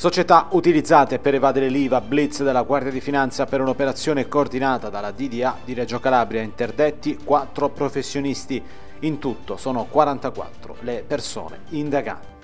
Società utilizzate per evadere l'IVA, blitz della Guardia di Finanza per un'operazione coordinata dalla DDA di Reggio Calabria, interdetti quattro professionisti. In tutto sono 44 le persone indagate.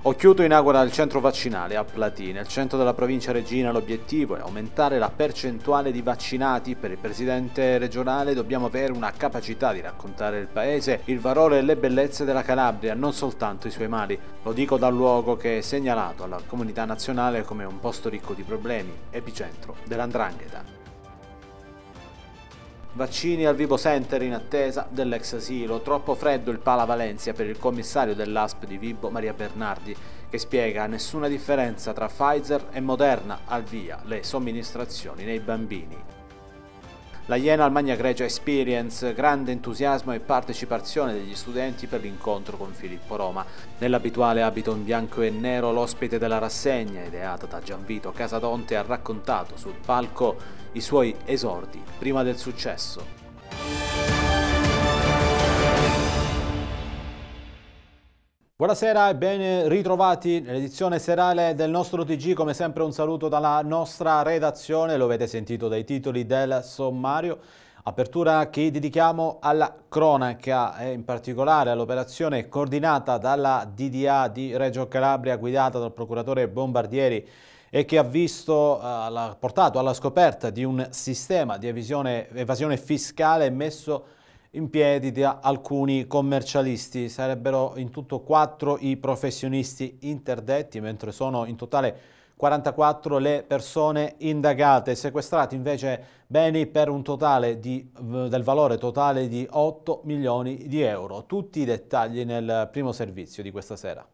Occhiuto inaugura il centro vaccinale a Platì. Nel centro della provincia regina l'obiettivo è aumentare la percentuale di vaccinati. Per il presidente regionale dobbiamo avere una capacità di raccontare il paese, il valore e le bellezze della Calabria, non soltanto i suoi mali. Lo dico dal luogo che è segnalato alla comunità nazionale come un posto ricco di problemi, epicentro dell'andrangheta. Vaccini al Vivo Center in attesa dell'ex asilo. Troppo freddo il pala Valencia per il commissario dell'ASP di Vibo Maria Bernardi che spiega nessuna differenza tra Pfizer e Moderna al via le somministrazioni nei bambini. La Iena al Magna Grecia Experience, grande entusiasmo e partecipazione degli studenti per l'incontro con Filippo Roma. Nell'abituale abito in bianco e nero l'ospite della rassegna, ideata da Gianvito Casadonte, ha raccontato sul palco i suoi esordi prima del successo. Buonasera e ben ritrovati nell'edizione serale del nostro TG, come sempre un saluto dalla nostra redazione, lo avete sentito dai titoli del sommario. Apertura che dedichiamo alla cronaca e eh, in particolare all'operazione coordinata dalla DDA di Reggio Calabria guidata dal procuratore Bombardieri e che ha, visto, eh, ha portato alla scoperta di un sistema di evasione, evasione fiscale messo in in piedi da alcuni commercialisti. Sarebbero in tutto quattro i professionisti interdetti, mentre sono in totale 44 le persone indagate, sequestrati invece beni per un totale di, del valore totale di 8 milioni di euro. Tutti i dettagli nel primo servizio di questa sera.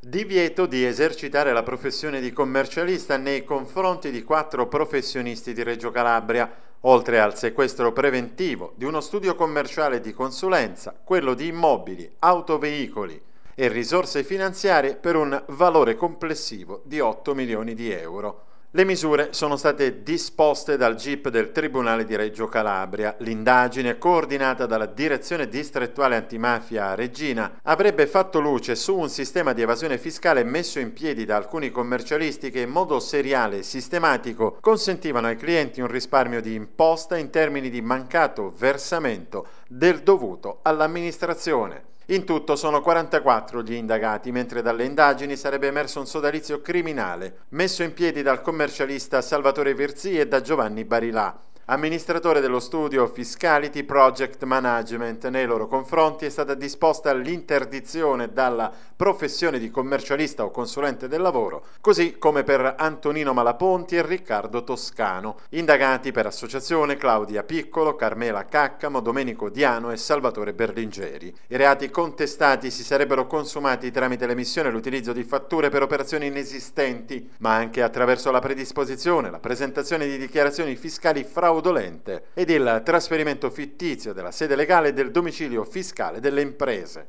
Divieto di esercitare la professione di commercialista nei confronti di quattro professionisti di Reggio Calabria oltre al sequestro preventivo di uno studio commerciale di consulenza, quello di immobili, autoveicoli e risorse finanziarie per un valore complessivo di 8 milioni di euro. Le misure sono state disposte dal GIP del Tribunale di Reggio Calabria. L'indagine, coordinata dalla Direzione Distrettuale Antimafia Regina, avrebbe fatto luce su un sistema di evasione fiscale messo in piedi da alcuni commercialisti che in modo seriale e sistematico consentivano ai clienti un risparmio di imposta in termini di mancato versamento del dovuto all'amministrazione. In tutto sono 44 gli indagati, mentre dalle indagini sarebbe emerso un sodalizio criminale, messo in piedi dal commercialista Salvatore Virzi e da Giovanni Barilà amministratore dello studio Fiscality Project Management. Nei loro confronti è stata disposta l'interdizione dalla professione di commercialista o consulente del lavoro, così come per Antonino Malaponti e Riccardo Toscano, indagati per associazione Claudia Piccolo, Carmela Caccamo, Domenico Diano e Salvatore Berlingeri. I reati contestati si sarebbero consumati tramite l'emissione e l'utilizzo di fatture per operazioni inesistenti, ma anche attraverso la predisposizione, la presentazione di dichiarazioni fiscali fraudolente fraudolente e del trasferimento fittizio della sede legale e del domicilio fiscale delle imprese.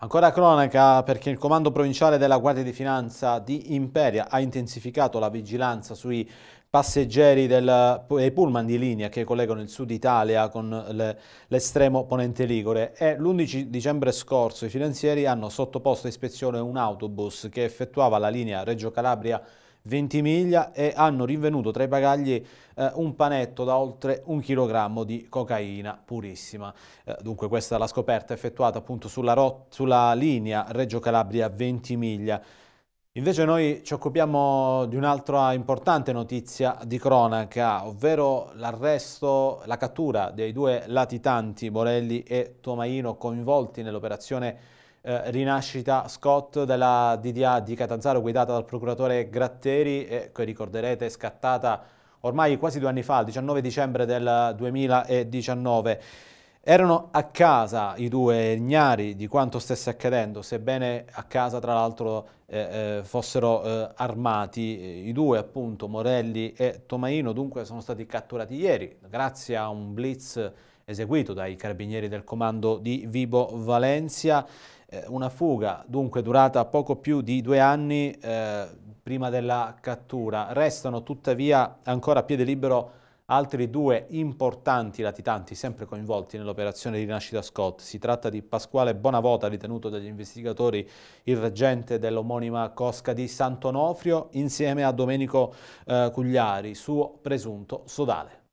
Ancora cronaca perché il comando provinciale della Guardia di Finanza di Imperia ha intensificato la vigilanza sui passeggeri dei pullman di linea che collegano il sud Italia con l'estremo ponente Ligure e l'11 dicembre scorso i finanzieri hanno sottoposto a ispezione un autobus che effettuava la linea Reggio Calabria Ventimiglia e hanno rinvenuto tra i bagagli eh, un panetto da oltre un chilogrammo di cocaina purissima. Eh, dunque questa è la scoperta effettuata appunto sulla, sulla linea Reggio Calabria-Ventimiglia. Invece noi ci occupiamo di un'altra importante notizia di cronaca, ovvero l'arresto, la cattura dei due latitanti Morelli e Tomaino coinvolti nell'operazione eh, rinascita Scott della DDA di Catanzaro guidata dal procuratore Gratteri e che ricorderete è scattata ormai quasi due anni fa, il 19 dicembre del 2019. Erano a casa i due ignari di quanto stesse accadendo, sebbene a casa tra l'altro eh, eh, fossero eh, armati. Eh, I due appunto, Morelli e Tomaino, dunque sono stati catturati ieri grazie a un blitz eseguito dai carabinieri del comando di Vibo Valencia. Eh, una fuga dunque durata poco più di due anni eh, prima della cattura. Restano tuttavia ancora a piede libero altri due importanti latitanti sempre coinvolti nell'operazione di nascita Scott. Si tratta di Pasquale Bonavota, ritenuto dagli investigatori il reggente dell'omonima cosca di Sant'Onofrio, insieme a Domenico eh, Cugliari, suo presunto sodale.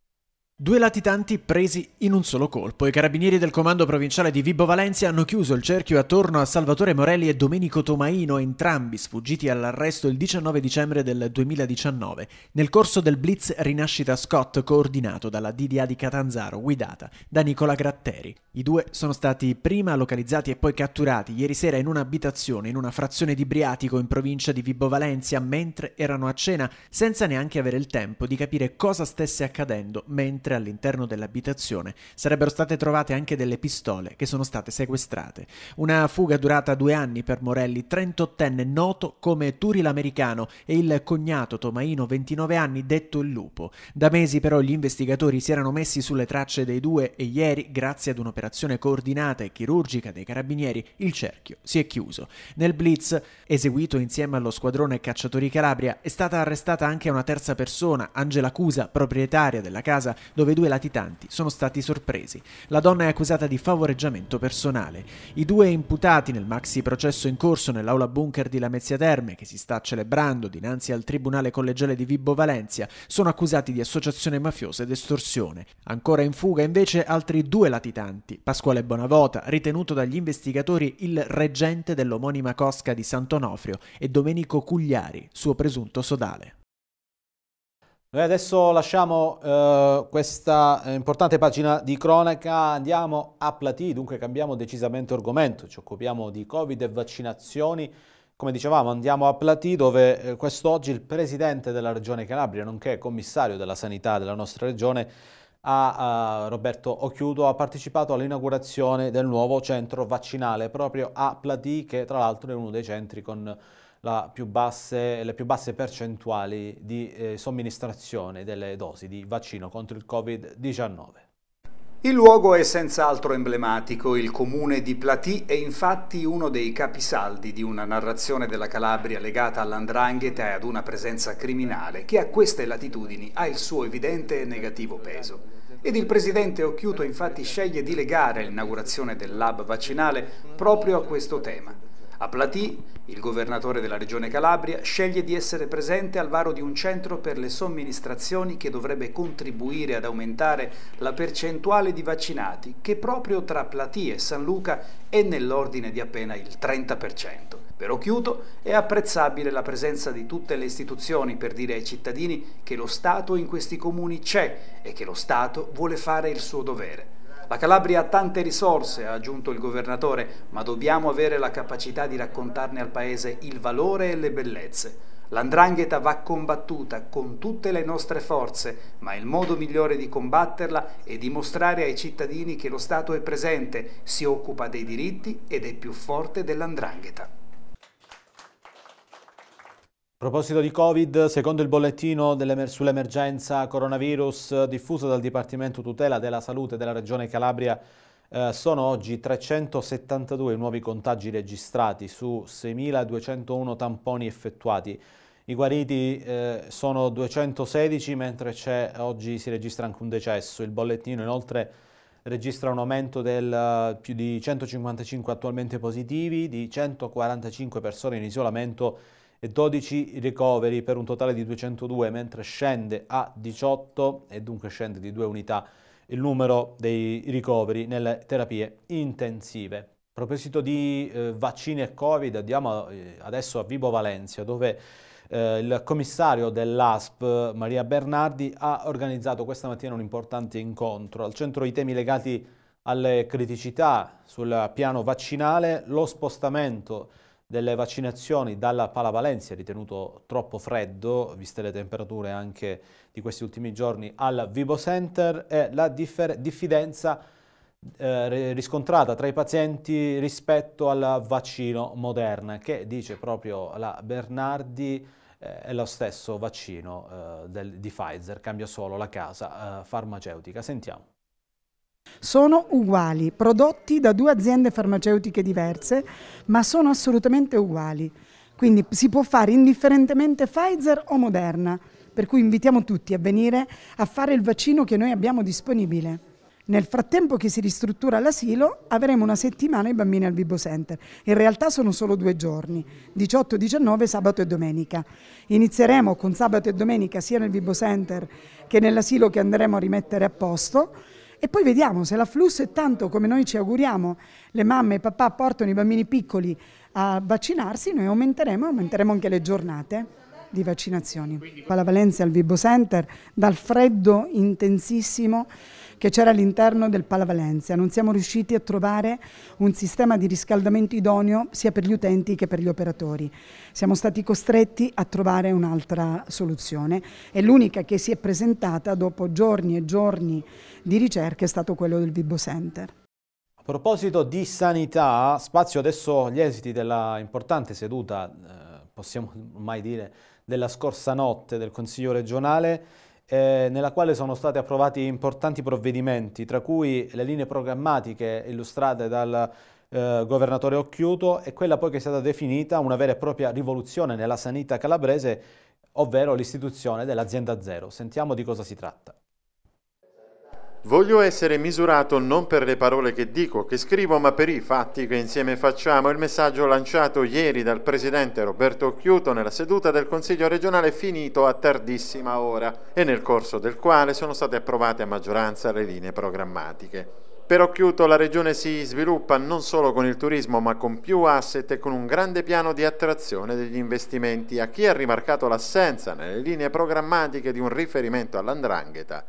Due latitanti presi in un solo colpo. I carabinieri del comando provinciale di Vibo Valencia hanno chiuso il cerchio attorno a Salvatore Morelli e Domenico Tomaino, entrambi sfuggiti all'arresto il 19 dicembre del 2019, nel corso del blitz Rinascita Scott coordinato dalla DDA di Catanzaro, guidata da Nicola Gratteri. I due sono stati prima localizzati e poi catturati ieri sera in un'abitazione in una frazione di Briatico in provincia di Vibo Valencia mentre erano a cena, senza neanche avere il tempo di capire cosa stesse accadendo mentre mentre all'interno dell'abitazione sarebbero state trovate anche delle pistole che sono state sequestrate. Una fuga durata due anni per Morelli, 38enne noto come Turi l'americano e il cognato Tomaino, 29 anni, detto il lupo. Da mesi però gli investigatori si erano messi sulle tracce dei due e ieri, grazie ad un'operazione coordinata e chirurgica dei carabinieri, il cerchio si è chiuso. Nel blitz, eseguito insieme allo squadrone Cacciatori Calabria, è stata arrestata anche una terza persona, Angela Cusa, proprietaria della casa, dove i due latitanti sono stati sorpresi. La donna è accusata di favoreggiamento personale. I due imputati nel maxi processo in corso nell'aula bunker di Lamezia Terme, che si sta celebrando dinanzi al Tribunale Collegiale di Vibbo Valencia, sono accusati di associazione mafiosa ed estorsione. Ancora in fuga invece altri due latitanti, Pasquale Bonavota, ritenuto dagli investigatori il reggente dell'omonima cosca di Sant'Onofrio, e Domenico Cugliari, suo presunto sodale. Noi adesso lasciamo eh, questa eh, importante pagina di cronaca, andiamo a Platì, dunque cambiamo decisamente argomento, ci occupiamo di Covid e vaccinazioni. Come dicevamo andiamo a Platì dove eh, quest'oggi il presidente della regione Calabria, nonché commissario della sanità della nostra regione, a, eh, Roberto Occhiuto ha partecipato all'inaugurazione del nuovo centro vaccinale proprio a Platì che tra l'altro è uno dei centri con più basse, le più basse percentuali di eh, somministrazione delle dosi di vaccino contro il Covid-19. Il luogo è senz'altro emblematico, il comune di Platì è infatti uno dei capisaldi di una narrazione della Calabria legata all'andrangheta e ad una presenza criminale che a queste latitudini ha il suo evidente e negativo peso. Ed il presidente Occhiuto infatti sceglie di legare l'inaugurazione del lab vaccinale proprio a questo tema. A Platì, il governatore della regione Calabria sceglie di essere presente al varo di un centro per le somministrazioni che dovrebbe contribuire ad aumentare la percentuale di vaccinati che proprio tra Platì e San Luca è nell'ordine di appena il 30%. Per Occhiuto è apprezzabile la presenza di tutte le istituzioni per dire ai cittadini che lo Stato in questi comuni c'è e che lo Stato vuole fare il suo dovere. La Calabria ha tante risorse, ha aggiunto il governatore, ma dobbiamo avere la capacità di raccontarne al Paese il valore e le bellezze. L'andrangheta va combattuta con tutte le nostre forze, ma il modo migliore di combatterla è dimostrare ai cittadini che lo Stato è presente, si occupa dei diritti ed è più forte dell'andrangheta. A proposito di Covid, secondo il bollettino sull'emergenza coronavirus diffuso dal Dipartimento Tutela della Salute della Regione Calabria, eh, sono oggi 372 nuovi contagi registrati su 6.201 tamponi effettuati. I guariti eh, sono 216, mentre oggi si registra anche un decesso. Il bollettino inoltre registra un aumento del eh, più di 155 attualmente positivi, di 145 persone in isolamento e 12 ricoveri per un totale di 202, mentre scende a 18 e dunque scende di 2 unità il numero dei ricoveri nelle terapie intensive. A proposito di eh, vaccini e Covid, andiamo eh, adesso a Vibo Valencia, dove eh, il commissario dell'ASP, Maria Bernardi, ha organizzato questa mattina un importante incontro. Al centro i temi legati alle criticità sul piano vaccinale, lo spostamento delle vaccinazioni dalla palavalenza, ritenuto troppo freddo, viste le temperature anche di questi ultimi giorni, al Vibo Center e la diffidenza eh, riscontrata tra i pazienti rispetto al vaccino Moderna, che dice proprio la Bernardi eh, è lo stesso vaccino eh, del, di Pfizer, cambia solo la casa eh, farmaceutica. Sentiamo. Sono uguali, prodotti da due aziende farmaceutiche diverse, ma sono assolutamente uguali. Quindi si può fare indifferentemente Pfizer o Moderna, per cui invitiamo tutti a venire a fare il vaccino che noi abbiamo disponibile. Nel frattempo che si ristruttura l'asilo avremo una settimana i bambini al Bibo Center. In realtà sono solo due giorni, 18-19 sabato e domenica. Inizieremo con sabato e domenica sia nel Bibo Center che nell'asilo che andremo a rimettere a posto e poi vediamo se l'afflusso è tanto come noi ci auguriamo, le mamme e papà portano i bambini piccoli a vaccinarsi, noi aumenteremo e aumenteremo anche le giornate di vaccinazioni. Alla Valencia, al Vibo Center, dal freddo intensissimo che c'era all'interno del Pala Valencia. Non siamo riusciti a trovare un sistema di riscaldamento idoneo sia per gli utenti che per gli operatori. Siamo stati costretti a trovare un'altra soluzione e l'unica che si è presentata dopo giorni e giorni di ricerca è stato quello del Vibo Center. A proposito di sanità, spazio adesso agli esiti della importante seduta, eh, possiamo ormai dire, della scorsa notte del Consiglio regionale eh, nella quale sono stati approvati importanti provvedimenti, tra cui le linee programmatiche illustrate dal eh, governatore Occhiuto e quella poi che è stata definita una vera e propria rivoluzione nella sanità calabrese, ovvero l'istituzione dell'azienda zero. Sentiamo di cosa si tratta. Voglio essere misurato non per le parole che dico, che scrivo, ma per i fatti che insieme facciamo. Il messaggio lanciato ieri dal presidente Roberto Occhiuto nella seduta del Consiglio regionale finito a tardissima ora e nel corso del quale sono state approvate a maggioranza le linee programmatiche. Per Occhiuto la regione si sviluppa non solo con il turismo ma con più asset e con un grande piano di attrazione degli investimenti a chi ha rimarcato l'assenza nelle linee programmatiche di un riferimento all'andrangheta.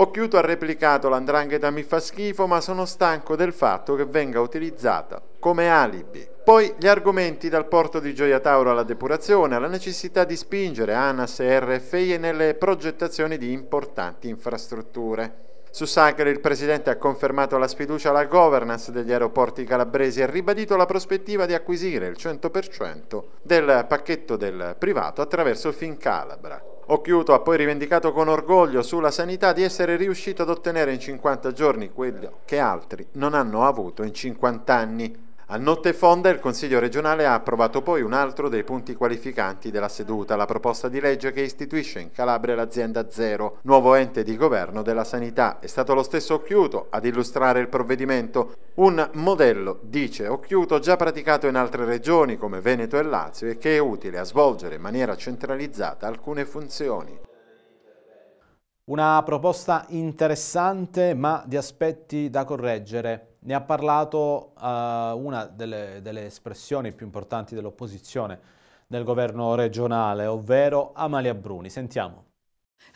Occhiuto ha replicato l'andrangheta mi fa schifo ma sono stanco del fatto che venga utilizzata come alibi. Poi gli argomenti dal porto di Gioia Tauro alla depurazione, alla necessità di spingere ANAS e RFI nelle progettazioni di importanti infrastrutture. Su Sacre il Presidente ha confermato la sfiducia alla governance degli aeroporti calabresi e ha ribadito la prospettiva di acquisire il 100% del pacchetto del privato attraverso Fincalabra. Occhiuto ha poi rivendicato con orgoglio sulla sanità di essere riuscito ad ottenere in 50 giorni quello che altri non hanno avuto in 50 anni. A notte fonda il Consiglio regionale ha approvato poi un altro dei punti qualificanti della seduta, la proposta di legge che istituisce in Calabria l'azienda Zero, nuovo ente di governo della sanità. È stato lo stesso Occhiuto ad illustrare il provvedimento, un modello, dice Occhiuto, già praticato in altre regioni come Veneto e Lazio e che è utile a svolgere in maniera centralizzata alcune funzioni. Una proposta interessante ma di aspetti da correggere. Ne ha parlato uh, una delle, delle espressioni più importanti dell'opposizione del governo regionale, ovvero Amalia Bruni. Sentiamo.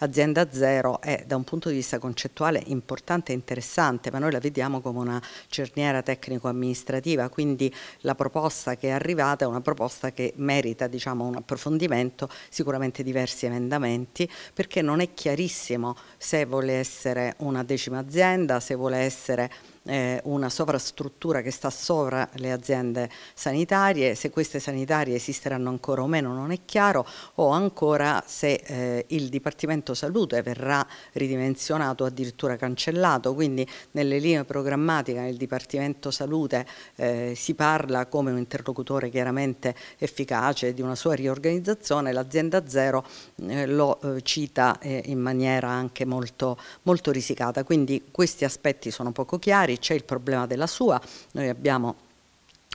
Azienda zero è da un punto di vista concettuale importante e interessante, ma noi la vediamo come una cerniera tecnico-amministrativa, quindi la proposta che è arrivata è una proposta che merita diciamo, un approfondimento, sicuramente diversi emendamenti, perché non è chiarissimo se vuole essere una decima azienda, se vuole essere eh, una sovrastruttura che sta sovra le aziende sanitarie, se queste sanitarie esisteranno ancora o meno non è chiaro, o ancora se eh, il Dipartimento Salute verrà ridimensionato, o addirittura cancellato, quindi nelle linee programmatiche nel Dipartimento Salute eh, si parla come un interlocutore chiaramente efficace di una sua riorganizzazione, l'azienda zero eh, lo eh, cita eh, in maniera anche molto, molto risicata, quindi questi aspetti sono poco chiari, familiari, c'è il problema della sua, noi abbiamo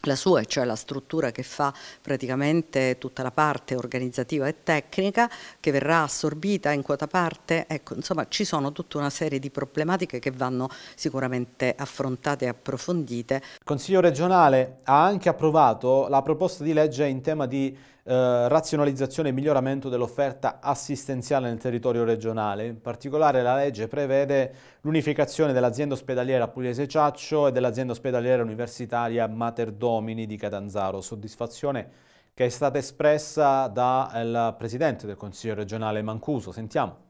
la sua, cioè la struttura che fa praticamente tutta la parte organizzativa e tecnica, che verrà assorbita in quota parte, ecco, insomma ci sono tutta una serie di problematiche che vanno sicuramente affrontate e approfondite. Il Consiglio regionale ha anche approvato la proposta di legge in tema di eh, razionalizzazione e miglioramento dell'offerta assistenziale nel territorio regionale. In particolare la legge prevede l'unificazione dell'azienda ospedaliera Pugliese Ciaccio e dell'azienda ospedaliera universitaria Mater Domini di Catanzaro. Soddisfazione che è stata espressa dal Presidente del Consiglio regionale Mancuso. Sentiamo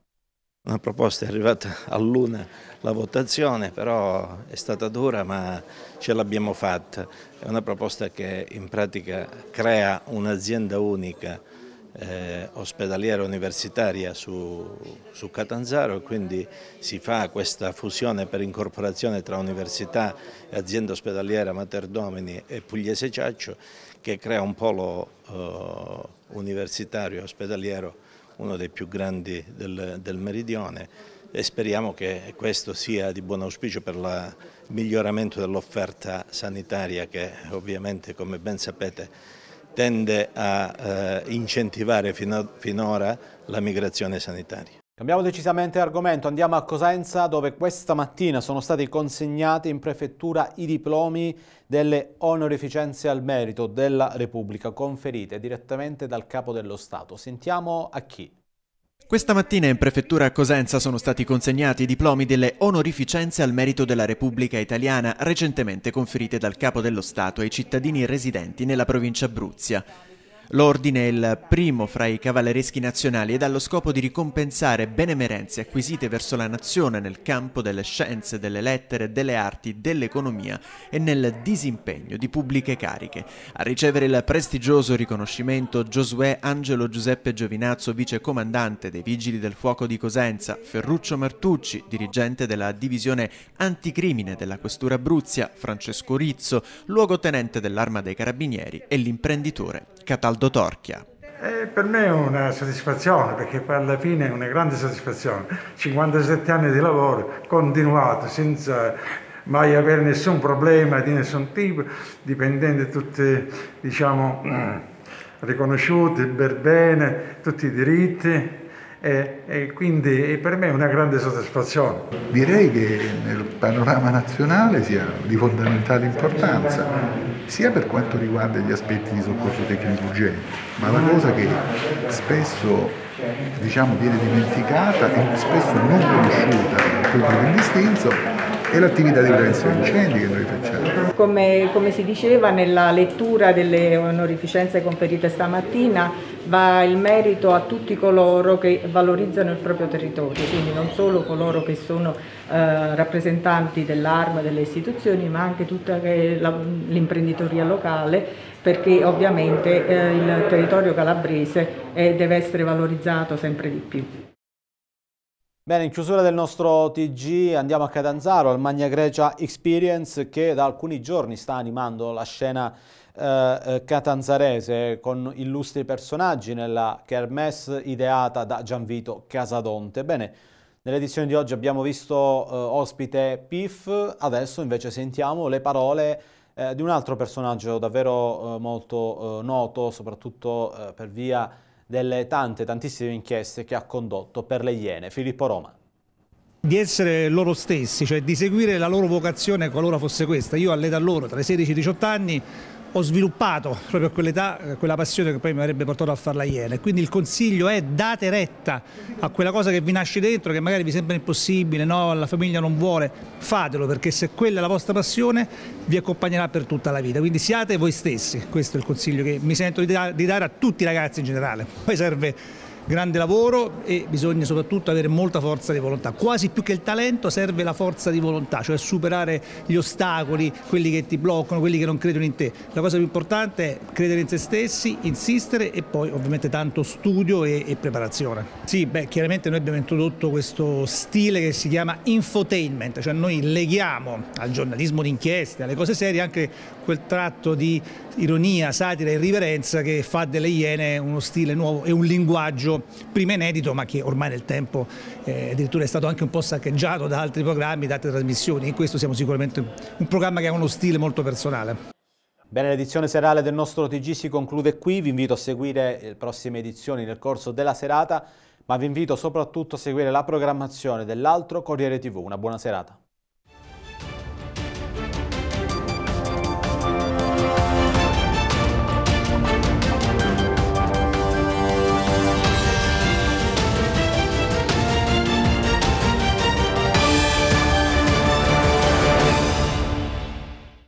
una proposta è arrivata all'una la votazione, però è stata dura ma ce l'abbiamo fatta. È una proposta che in pratica crea un'azienda unica eh, ospedaliera universitaria su, su, Catanzaro e quindi si fa questa fusione per incorporazione tra università e azienda ospedaliera Mater Domini e Pugliese Ciaccio che crea un polo eh, universitario e ospedaliero uno dei più grandi del, del meridione e speriamo che questo sia di buon auspicio per il miglioramento dell'offerta sanitaria che ovviamente come ben sapete tende a eh, incentivare fino, finora la migrazione sanitaria. Cambiamo decisamente argomento, andiamo a Cosenza dove questa mattina sono stati consegnati in prefettura i diplomi delle onorificenze al merito della Repubblica conferite direttamente dal Capo dello Stato. Sentiamo a chi. Questa mattina in prefettura a Cosenza sono stati consegnati i diplomi delle onorificenze al merito della Repubblica Italiana recentemente conferite dal Capo dello Stato ai cittadini residenti nella provincia Abruzia. L'ordine è il primo fra i cavallereschi nazionali ed ha lo scopo di ricompensare benemerenze acquisite verso la nazione nel campo delle scienze, delle lettere, delle arti, dell'economia e nel disimpegno di pubbliche cariche. A ricevere il prestigioso riconoscimento Giosuè Angelo Giuseppe Giovinazzo, vice comandante dei Vigili del Fuoco di Cosenza, Ferruccio Martucci, dirigente della divisione anticrimine della Questura Bruzia, Francesco Rizzo, luogotenente dell'Arma dei Carabinieri e l'imprenditore Cataldo Aldo Torchia. Eh, per me è una soddisfazione, perché alla fine è una grande soddisfazione. 57 anni di lavoro continuato senza mai avere nessun problema di nessun tipo, dipendenti tutti, diciamo, mm, riconosciuti per bene, tutti i diritti. E, e quindi per me è una grande soddisfazione. Direi che nel panorama nazionale sia di fondamentale importanza sia per quanto riguarda gli aspetti di soccorso tecnico urgente, ma la cosa che spesso diciamo, viene dimenticata e spesso non conosciuta dal pubblico indistinto è l'attività di prevenzione incendi che come, come, si diceva nella lettura delle onorificenze conferite stamattina, va il merito a tutti coloro che valorizzano il proprio territorio, quindi non solo coloro che sono eh, rappresentanti dell'arma, delle istituzioni, ma anche tutta eh, l'imprenditoria locale, perché ovviamente eh, il territorio calabrese eh, deve essere valorizzato sempre di più. Bene, in chiusura del nostro TG andiamo a Catanzaro, al Magna Grecia Experience che da alcuni giorni sta animando la scena eh, eh, catanzarese con illustri personaggi nella kermesse ideata da Gianvito Casadonte. Bene, nell'edizione di oggi abbiamo visto eh, ospite Pif, adesso invece sentiamo le parole eh, di un altro personaggio davvero eh, molto eh, noto, soprattutto per via delle tante, tantissime inchieste che ha condotto per le Iene. Filippo Roma di essere loro stessi, cioè di seguire la loro vocazione qualora fosse questa. Io all'età loro, tra i 16 e i 18 anni, ho sviluppato proprio a quell'età quella passione che poi mi avrebbe portato a farla ieri. Quindi il consiglio è date retta a quella cosa che vi nasce dentro, che magari vi sembra impossibile, no, la famiglia non vuole, fatelo perché se quella è la vostra passione vi accompagnerà per tutta la vita. Quindi siate voi stessi, questo è il consiglio che mi sento di dare a tutti i ragazzi in generale. Poi serve grande lavoro e bisogna soprattutto avere molta forza di volontà. Quasi più che il talento serve la forza di volontà, cioè superare gli ostacoli, quelli che ti bloccano, quelli che non credono in te. La cosa più importante è credere in se stessi, insistere e poi ovviamente tanto studio e, e preparazione. Sì, beh, chiaramente noi abbiamo introdotto questo stile che si chiama infotainment, cioè noi leghiamo al giornalismo d'inchiesta, alle cose serie, anche quel tratto di ironia, satira e riverenza che fa delle Iene uno stile nuovo e un linguaggio prima inedito ma che ormai nel tempo eh, addirittura è stato anche un po' saccheggiato da altri programmi, da altre trasmissioni. In questo siamo sicuramente un programma che ha uno stile molto personale. Bene, l'edizione serale del nostro TG si conclude qui, vi invito a seguire eh, le prossime edizioni nel corso della serata, ma vi invito soprattutto a seguire la programmazione dell'altro Corriere TV. Una buona serata.